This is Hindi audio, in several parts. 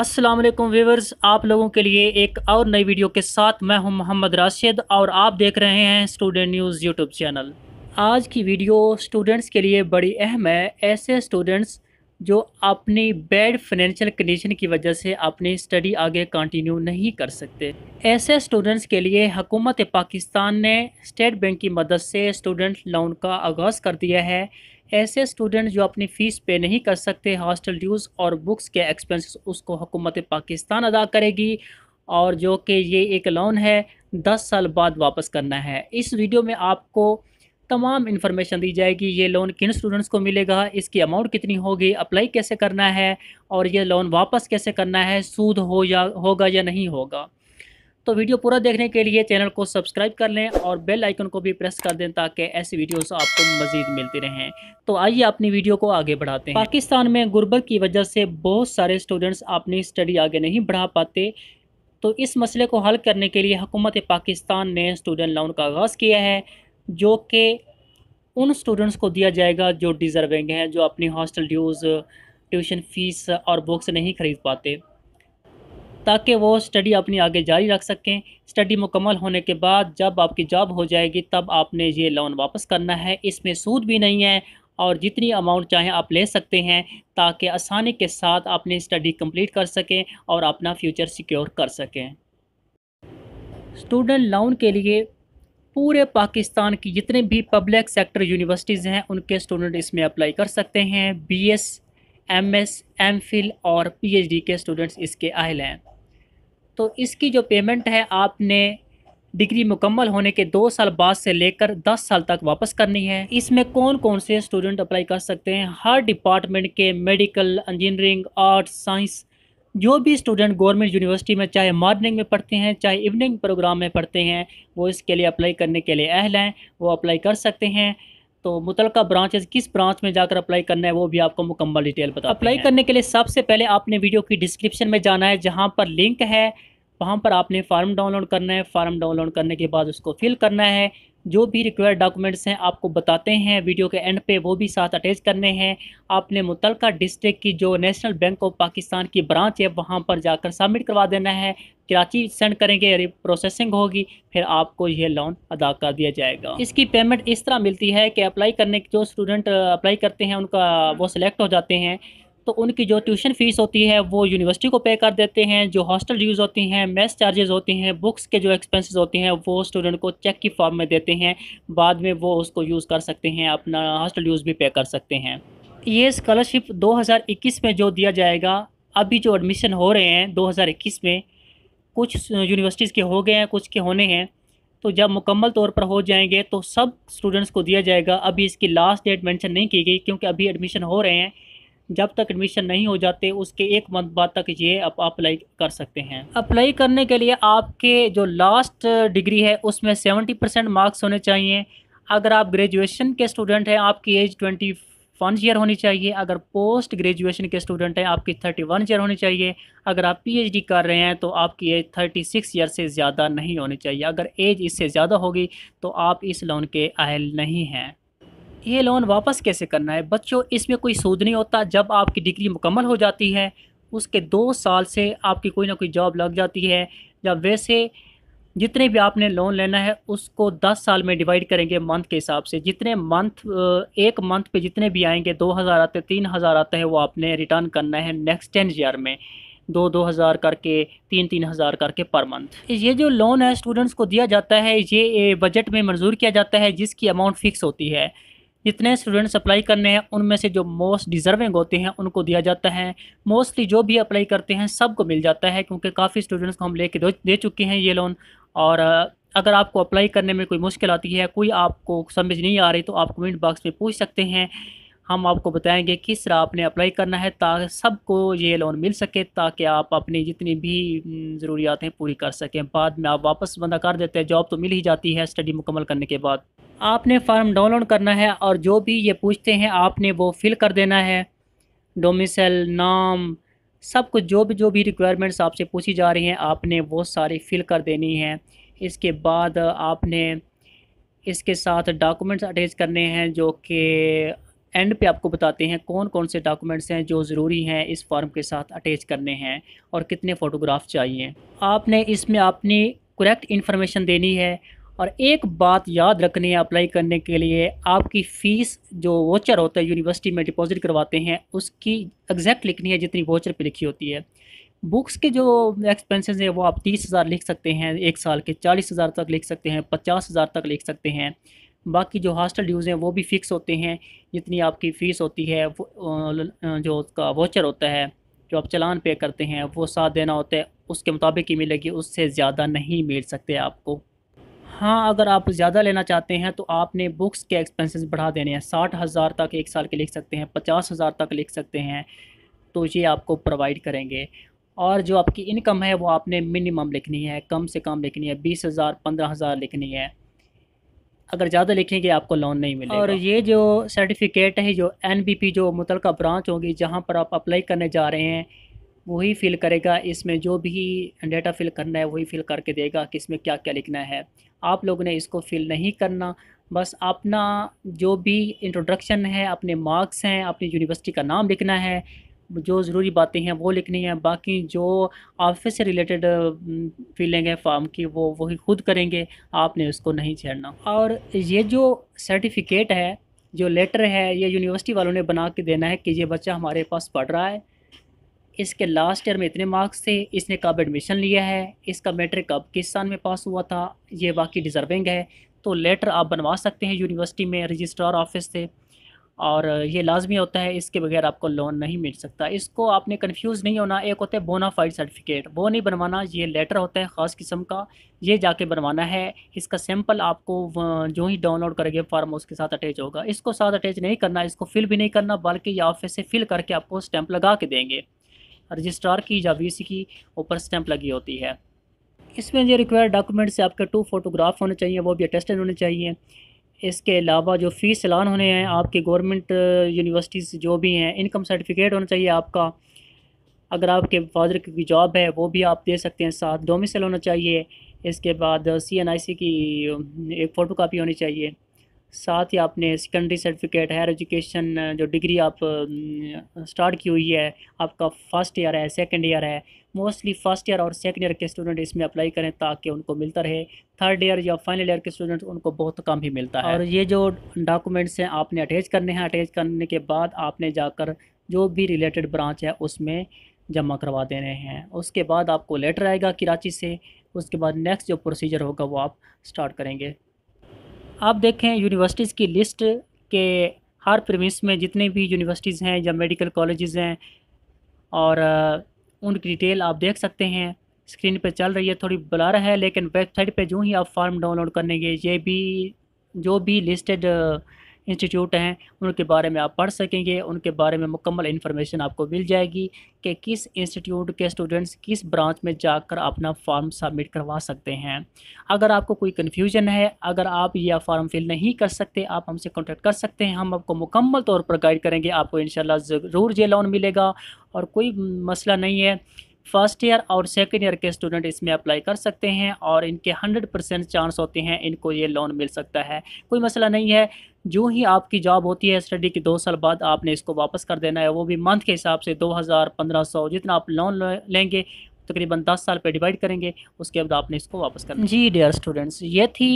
अस्सलाम वालेकुम व्यूवर्स आप लोगों के लिए एक और नई वीडियो के साथ मैं हूं मोहम्मद राशिद और आप देख रहे हैं स्टूडेंट न्यूज़ यूट्यूब चैनल आज की वीडियो स्टूडेंट्स के लिए बड़ी अहम है ऐसे स्टूडेंट्स जो अपनी बैड फाइनेंशियल कंडीशन की वजह से अपनी स्टडी आगे कंटिन्यू नहीं कर सकते ऐसे स्टूडेंट्स के लिए हुकूमत पाकिस्तान ने स्टेट बैंक की मदद से स्टूडेंट लोन का आगाज़ कर दिया है ऐसे स्टूडेंट जो अपनी फ़ीस पे नहीं कर सकते हॉस्टल ड्यूज़ और बुक्स के एक्सपेंसेस उसको हुकूमत पाकिस्तान अदा करेगी और जो कि ये एक लोन है दस साल बाद वापस करना है इस वीडियो में आपको तमाम इन्फॉर्मेशन दी जाएगी ये लोन किन स्टूडेंट्स को मिलेगा इसकी अमाउंट कितनी होगी अप्लाई कैसे करना है और ये लोन वापस कैसे करना है सूद हो या होगा या नहीं होगा तो वीडियो पूरा देखने के लिए चैनल को सब्सक्राइब कर लें और बेल आइकन को भी प्रेस कर दें ताकि ऐसी वीडियोस आपको मजीद मिलती रहें तो आइए अपनी वीडियो को आगे बढ़ाते हैं पाकिस्तान में गुरबत की वजह से बहुत सारे स्टूडेंट्स अपनी स्टडी आगे नहीं बढ़ा पाते तो इस मसले को हल करने के लिए हुकूमत पाकिस्तान ने स्टूडेंट लोन का आगाज़ किया है जो कि उन स्टूडेंट्स को दिया जाएगा जो डिज़र्विंग हैं जो अपनी हॉस्टल ड्यूज़ ट्यूशन फ़ीस और बुक्स नहीं खरीद पाते ताकि वो स्टडी अपनी आगे जारी रख सकें स्टडी मुकम्मल होने के बाद जब आपकी जॉब हो जाएगी तब आपने ये लोन वापस करना है इसमें सूद भी नहीं है और जितनी अमाउंट चाहें आप ले सकते हैं ताकि आसानी के साथ अपनी स्टडी कंप्लीट कर सकें और अपना फ्यूचर सिक्योर कर सकें स्टूडेंट लोन के लिए पूरे पाकिस्तान की जितने भी पब्लिक सेक्टर यूनिवर्सिटीज़ हैं उनके स्टूडेंट इसमें अप्लाई कर सकते हैं एस एम फिल और डी के स्टूडेंट्स इसके अहल हैं तो इसकी जो पेमेंट है आपने डिग्री मुकम्मल होने के दो साल बाद से लेकर दस साल तक वापस करनी है इसमें कौन कौन से स्टूडेंट अप्लाई कर सकते हैं हर डिपार्टमेंट के मेडिकल इंजीनियरिंग आर्ट्स साइंस जो भी स्टूडेंट गवर्नमेंट यूनिवर्सिटी में चाहे मॉर्निंग में पढ़ते हैं चाहे इवनिंग प्रोग्राम में पढ़ते हैं वो इसके लिए अप्लाई करने के लिए अहल हैं वो अप्लाई कर सकते हैं तो मुतलका ब्रांचेस किस ब्रांच में जाकर अप्लाई करना है वो भी आपको मुकम्मल डिटेल बता अप्लाई करने के लिए सबसे पहले आपने वीडियो की डिस्क्रिप्शन में जाना है जहाँ पर लिंक है वहाँ पर आपने फॉर्म डाउनलोड करना है फॉर्म डाउनलोड करने के बाद उसको फिल करना है जो भी रिक्वायर्ड डॉक्यूमेंट्स हैं आपको बताते हैं वीडियो के एंड पे वो भी साथ अटैच करने हैं आपने मुतल डिस्ट्रिक्ट की जो नेशनल बैंक ऑफ पाकिस्तान की ब्रांच है वहाँ पर जाकर सबमिट करवा देना है कराची सेंड करेंगे प्रोसेसिंग होगी फिर आपको यह लोन अदा कर दिया जाएगा इसकी पेमेंट इस तरह मिलती है कि अप्लाई करने के जो स्टूडेंट अप्लाई करते हैं उनका वो सिलेक्ट हो जाते हैं तो उनकी जो ट्यूशन फ़ीस होती है वो यूनिवर्सिटी को पे कर देते हैं जो हॉस्टल ड्यूज़ होती हैं मेस चार्जेज़ होती हैं बुक्स के जो एक्सपेंसेस होते हैं वो स्टूडेंट को चेक की फॉर्म में देते हैं बाद में वो उसको यूज़ कर सकते हैं अपना हॉस्टल ड्यूज़ भी पे कर सकते हैं ये स्कॉलरशिप दो में जो दिया जाएगा अभी जो एडमिशन हो रहे हैं दो में कुछ यूनिवर्सिटीज़ के हो गए हैं कुछ के होने हैं तो जब मुकम्मल तौर पर हो जाएंगे तो सब स्टूडेंट्स को दिया जाएगा अभी इसकी लास्ट डेट मेंशन नहीं की गई क्योंकि अभी एडमिशन हो रहे हैं जब तक एडमिशन नहीं हो जाते उसके एक मंथ बाद तक ये आप अप्लाई कर सकते हैं अप्लाई करने के लिए आपके जो लास्ट डिग्री है उसमें सेवेंटी परसेंट मार्क्स होने चाहिए अगर आप ग्रेजुएशन के स्टूडेंट हैं आपकी एज ट्वेंटी वन ईयर होनी चाहिए अगर पोस्ट ग्रेजुएशन के स्टूडेंट हैं आपकी थर्टी वन ईयर होनी चाहिए अगर आप पीएचडी कर रहे हैं तो आपकी एज थर्टी सिक्स ईयर से ज़्यादा नहीं होनी चाहिए अगर एज इससे ज़्यादा होगी तो आप इस लोन के अहल नहीं हैं ये लोन वापस कैसे करना है बच्चों इसमें कोई सूद नहीं होता जब आपकी डिग्री मुकम्मल हो जाती है उसके दो साल से आपकी कोई ना कोई जॉब लग जाती है या वैसे जितने भी आपने लोन लेना है उसको 10 साल में डिवाइड करेंगे मंथ के हिसाब से जितने मंथ एक मंथ पे जितने भी आएंगे 2000 आते तीन हज़ार आते हैं वो आपने रिटर्न करना है नेक्स्ट टेन ईयर में दो दो हज़ार करके तीन तीन हज़ार करके पर मंथ ये जो लोन है स्टूडेंट्स को दिया जाता है ये बजट में मंजूर किया जाता है जिसकी अमाउंट फ़िक्स होती है जितने स्टूडेंट्स अप्लाई करने हैं उनमें से जो मोस्ट डिजर्विंग होते हैं उनको दिया जाता है मोस्टली जो भी अप्लाई करते हैं सबको मिल जाता है क्योंकि काफ़ी स्टूडेंट्स को हम लेके दे चुके हैं ये लोन और अगर आपको अप्लाई करने में कोई मुश्किल आती है कोई आपको समझ नहीं आ रही तो आप कमेंट बॉक्स में पूछ सकते हैं हम आपको बताएंगे किस तरह आपने अप्लाई करना है ताकि सबको ये लोन मिल सके ताकि आप अपनी जितनी भी ज़रूरियात हैं पूरी कर सकें बाद में आप वापस बंदा कर देते हैं जॉब तो मिल ही जाती है स्टडी मुकम्मल करने के बाद आपने फॉर्म डाउनलोड करना है और जो भी ये पूछते हैं आपने वो फिल कर देना है डोमिसल नाम सब कुछ जो भी जो भी रिक्वायरमेंट्स आपसे पूछी जा रही हैं आपने वो सारी फिल कर देनी है इसके बाद आपने इसके साथ डॉक्यूमेंट्स अटैच करने हैं जो कि एंड पे आपको बताते हैं कौन कौन से डॉक्यूमेंट्स हैं जो ज़रूरी हैं इस फॉर्म के साथ अटैच करने हैं और कितने फ़ोटोग्राफ चाहिए आपने इसमें अपनी करेक्ट इन्फॉर्मेशन देनी है और एक बात याद रखनी है अप्लाई करने के लिए आपकी फ़ीस जो वोचर होता है यूनिवर्सिटी में डिपॉजिट करवाते हैं उसकी एग्जैक्ट लिखनी है जितनी वोचर पर लिखी होती है बुक्स के जो एक्सपेंसेस हैं वो आप तीस हज़ार लिख सकते हैं एक साल के चालीस हज़ार तक लिख सकते हैं पचास हज़ार तक लिख सकते हैं बाकी जो हॉस्टल ड्यूज़ हैं वो भी फ़िक्स होते हैं जितनी आपकी फ़ीस होती है जो उसका वोचर होता है जो आप चलान पे करते हैं वो साथ देना होता है उसके मुताबिक ही मिलेगी उससे ज़्यादा नहीं मिल सकते आपको हाँ अगर आप ज़्यादा लेना चाहते हैं तो आपने बुक्स के एक्सपेंसेस बढ़ा देने हैं साठ हज़ार तक एक साल के लिख सकते हैं पचास हज़ार तक लिख सकते हैं तो ये आपको प्रोवाइड करेंगे और जो आपकी इनकम है वो आपने मिनिमम लिखनी है कम से कम लिखनी है बीस हज़ार पंद्रह हज़ार लिखनी है अगर ज़्यादा लिखेंगे आपको लोन नहीं मिलेगा और ये जो सर्टिफिकेट है जो एन जो मुतल ब्रांच होगी जहाँ पर आप अप्लाई करने जा रहे हैं वही फिल करेगा इसमें जो भी डेटा फिल करना है वही फिल करके देगा कि इसमें क्या क्या लिखना है आप लोगों ने इसको फिल नहीं करना बस अपना जो भी इंट्रोडक्शन है अपने मार्क्स हैं अपनी यूनिवर्सिटी का नाम लिखना है जो ज़रूरी बातें हैं वो लिखनी है बाकी जो ऑफिस से रिलेटेड फीलिंग है फॉर्म की वो वही खुद करेंगे आपने उसको नहीं छेड़ना और ये जो सर्टिफिकेट है जो लेटर है ये यूनिवर्सिटी वालों ने बना के देना है कि ये बच्चा हमारे पास पढ़ रहा है इसके लास्ट ईयर में इतने मार्क्स थे इसने कब एडमिशन लिया है इसका मेट्रिक कब किस साल में पास हुआ था ये बाकी डिज़र्विंग है तो लेटर आप बनवा सकते हैं यूनिवर्सिटी में रजिस्ट्रार ऑफिस से और ये लाजमी होता है इसके बगैर आपको लोन नहीं मिल सकता इसको आपने कंफ्यूज नहीं होना एक होता है बोनाफाइड सर्टिफिकेट वो नहीं बनवाना ये लेटर होता है ख़ास किस्म का ये जाके बनवाना है इसका सैम्पल आपको जो ही डाउनलोड करेंगे फार्म उसके साथ अटैच होगा इसको साथ अटैच नहीं करना इसको फिल भी नहीं करना बल्कि ये ऑफिस से फिल करके आपको स्टैंप लगा के देंगे रजिस्ट्रार की या वी की ऊपर स्टैंप लगी होती है इसमें जो रिक्वायर्ड डॉक्यूमेंट्स से आपके टू फोटोग्राफ होने चाहिए वो भी अटेस्टेड होने चाहिए इसके अलावा जो फ़ीस चलान होने हैं आपके गवर्नमेंट यूनिवर्सिटीज़ जो भी हैं इनकम सर्टिफिकेट होना चाहिए आपका अगर आपके फादर की जॉब है वो भी आप दे सकते हैं साथ डोमिसल होना चाहिए इसके बाद सी एन आई सी की एक फ़ोटो कापी होनी चाहिए साथ ही आपने सेकेंडरी सर्टिफिकेट हायर एजुकेशन जो डिग्री आप स्टार्ट की हुई है आपका फर्स्ट ईयर है सेकेंड ईयर है मोस्टली फर्स्ट ईयर और सेकेंड ईयर के स्टूडेंट इसमें अप्लाई करें ताकि उनको मिलता रहे थर्ड ईयर या फाइनल ईयर के स्टूडेंट उनको बहुत कम ही मिलता है और ये जो डॉक्यूमेंट्स हैं आपने अटैच करने हैं अटैच करने के बाद आपने जाकर जो भी रिलेटेड ब्रांच है उसमें जमा करवा देने हैं उसके बाद आपको लेटर आएगा कराची से उसके बाद नेक्स्ट जो प्रोसीजर होगा वो आप स्टार्ट करेंगे आप देखें यूनिवर्सिटीज़ की लिस्ट के हर प्रोविंस में जितने भी यूनिवर्सिटीज़ हैं या मेडिकल कॉलेजेस हैं और उनकी डिटेल आप देख सकते हैं स्क्रीन पर चल रही है थोड़ी बुला रहा है लेकिन वेबसाइट पर जो ही आप फॉर्म डाउनलोड करने के ये भी जो भी लिस्टेड इंस्टीट्यूट हैं उनके बारे में आप पढ़ सकेंगे उनके बारे में मुकम्मल इन्फॉर्मेशन आपको मिल जाएगी कि किस इंस्टीट्यूट के स्टूडेंट्स किस ब्रांच में जाकर अपना फॉर्म सबमिट करवा सकते हैं अगर आपको कोई कन्फ्यूजन है अगर आप यह फॉर्म फिल नहीं कर सकते आप हमसे कॉन्टेक्ट कर सकते हैं हम आपको मुकम्मल तौर पर गाइड करेंगे आपको इन ज़रूर ये लोन मिलेगा और कोई मसला नहीं है फर्स्ट ईयर और सेकेंड ईयर के स्टूडेंट इसमें अप्लाई कर सकते हैं और इनके हंड्रेड परसेंट चांस होते हैं इनको ये लोन मिल सकता है कोई मसला नहीं है जो ही आपकी जॉब होती है स्टडी की दो साल बाद आपने इसको वापस कर देना है वो भी मंथ के हिसाब से दो हज़ार पंद्रह सौ जितना आप लोन लेंगे तकरीबन दस साल पर डिवाइड करेंगे उसके बाद आपने इसको वापस करना जी डियर स्टूडेंट्स ये थी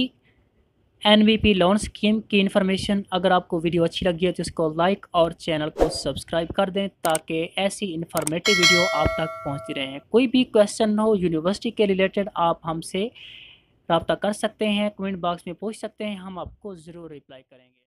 N B P loan scheme की इन्फॉर्मेशन अगर आपको वीडियो अच्छी लगी है तो इसको लाइक और चैनल को सब्सक्राइब कर दें ताकि ऐसी इन्फॉर्मेटिव वीडियो आप तक पहुंचती रहें कोई भी क्वेश्चन हो यूनिवर्सिटी के रिलेटेड आप हमसे रबता कर सकते हैं कमेंट बॉक्स में पूछ सकते हैं हम आपको ज़रूर रिप्लाई करेंगे